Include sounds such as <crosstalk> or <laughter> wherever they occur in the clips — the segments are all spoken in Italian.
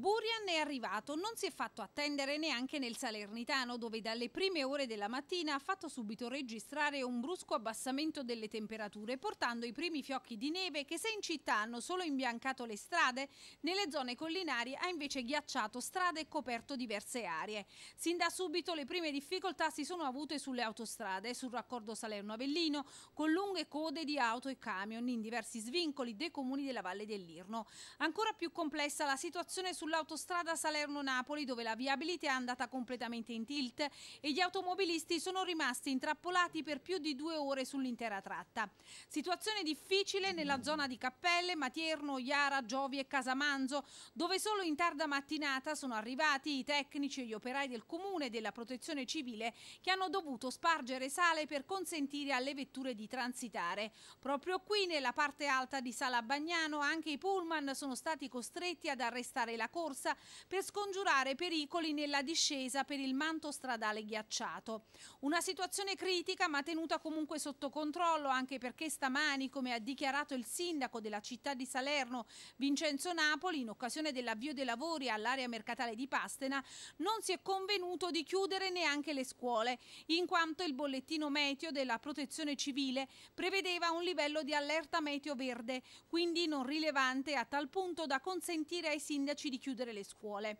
Burian è arrivato, non si è fatto attendere neanche nel Salernitano, dove dalle prime ore della mattina ha fatto subito registrare un brusco abbassamento delle temperature, portando i primi fiocchi di neve che se in città hanno solo imbiancato le strade, nelle zone collinari ha invece ghiacciato strade e coperto diverse aree. Sin da subito le prime difficoltà si sono avute sulle autostrade, sul raccordo Salerno-Avellino, con lunghe code di auto e camion in diversi svincoli dei comuni della Valle dell'Irno. Ancora più complessa la situazione sulle sull'autostrada Salerno-Napoli dove la viabilità è andata completamente in tilt e gli automobilisti sono rimasti intrappolati per più di due ore sull'intera tratta. Situazione difficile nella zona di Cappelle, Matierno, Iara, Giovi e Casamanzo dove solo in tarda mattinata sono arrivati i tecnici e gli operai del comune e della protezione civile che hanno dovuto spargere sale per consentire alle vetture di transitare. Proprio qui nella parte alta di Sala Bagnano anche i pullman sono stati costretti ad arrestare la corsa per scongiurare pericoli nella discesa per il manto stradale ghiacciato. Una situazione critica ma tenuta comunque sotto controllo anche perché stamani, come ha dichiarato il sindaco della città di Salerno, Vincenzo Napoli, in occasione dell'avvio dei lavori all'area mercatale di Pastena, non si è convenuto di chiudere neanche le scuole, in quanto il bollettino meteo della protezione civile prevedeva un livello di allerta meteo verde, quindi non rilevante a tal punto da consentire ai sindaci di chiudere le scuole.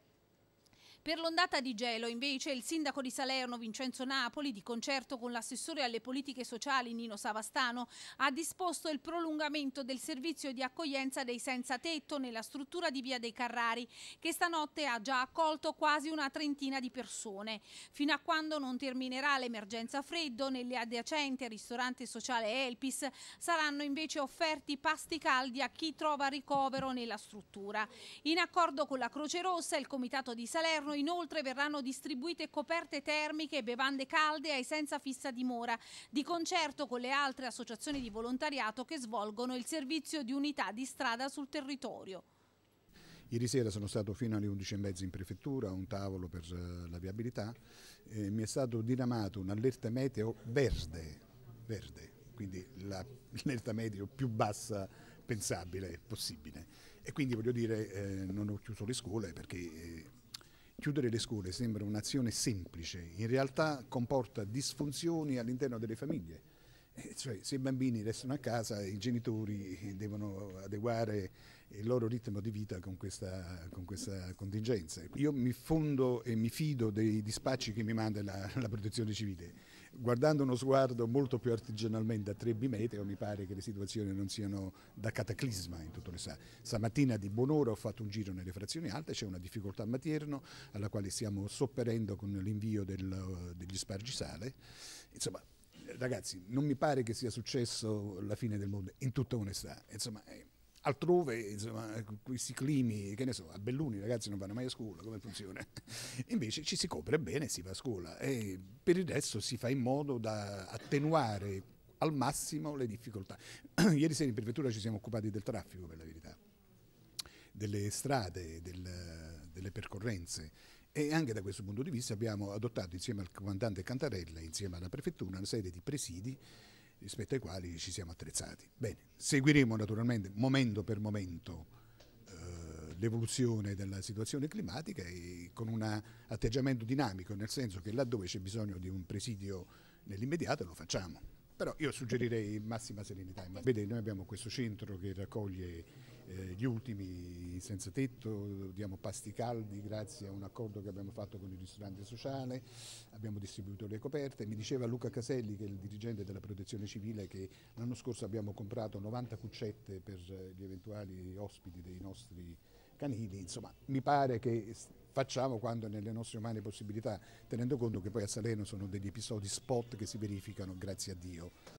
Per l'ondata di gelo, invece, il sindaco di Salerno, Vincenzo Napoli, di concerto con l'assessore alle politiche sociali Nino Savastano, ha disposto il prolungamento del servizio di accoglienza dei senza tetto nella struttura di Via dei Carrari, che stanotte ha già accolto quasi una trentina di persone. Fino a quando non terminerà l'emergenza freddo, nelle adiacenti ristorante sociale Elpis saranno invece offerti pasti caldi a chi trova ricovero nella struttura. In accordo con la Croce Rossa, il Comitato di Salerno giorno inoltre verranno distribuite coperte termiche e bevande calde ai senza fissa dimora, di concerto con le altre associazioni di volontariato che svolgono il servizio di unità di strada sul territorio. Ieri sera sono stato fino alle 11.30 in prefettura a un tavolo per eh, la viabilità e mi è stato diramato un'allerta meteo verde, verde quindi <laughs> l'allerta meteo più bassa pensabile, possibile. E quindi voglio dire, eh, non ho chiuso le scuole perché eh, Chiudere le scuole sembra un'azione semplice, in realtà comporta disfunzioni all'interno delle famiglie. Eh, cioè, se i bambini restano a casa, i genitori eh, devono adeguare il loro ritmo di vita con questa, con questa contingenza. Io mi fondo e mi fido dei dispacci che mi manda la, la protezione civile guardando uno sguardo molto più artigianalmente a Trebbi Meteo mi pare che le situazioni non siano da cataclisma in tutte le sale. Stamattina di buon'ora ho fatto un giro nelle frazioni alte, c'è una difficoltà a Materno alla quale stiamo sopperendo con l'invio degli spargisale. Insomma, ragazzi, non mi pare che sia successo la fine del mondo, in tutta onestà. Insomma, eh, Altrove, insomma, questi climi, che ne so, a Belluni i ragazzi non vanno mai a scuola, come funziona? <laughs> Invece ci si copre bene e si va a scuola. E per il resto si fa in modo da attenuare al massimo le difficoltà. <clears throat> Ieri sera in prefettura ci siamo occupati del traffico, per la verità, delle strade, del, delle percorrenze e anche da questo punto di vista abbiamo adottato insieme al comandante Cantarella, insieme alla prefettura, una serie di presidi rispetto ai quali ci siamo attrezzati. Bene, seguiremo naturalmente momento per momento eh, l'evoluzione della situazione climatica e con un atteggiamento dinamico, nel senso che laddove c'è bisogno di un presidio nell'immediato lo facciamo. Però io suggerirei massima serenità. Vede, noi abbiamo questo centro che raccoglie eh, gli ultimi senza tetto, diamo pasti caldi grazie a un accordo che abbiamo fatto con il ristorante sociale, abbiamo distribuito le coperte. Mi diceva Luca Caselli, che è il dirigente della protezione civile, che l'anno scorso abbiamo comprato 90 cuccette per eh, gli eventuali ospiti dei nostri canili, insomma mi pare che facciamo quando nelle nostre umane possibilità, tenendo conto che poi a Salerno sono degli episodi spot che si verificano, grazie a Dio.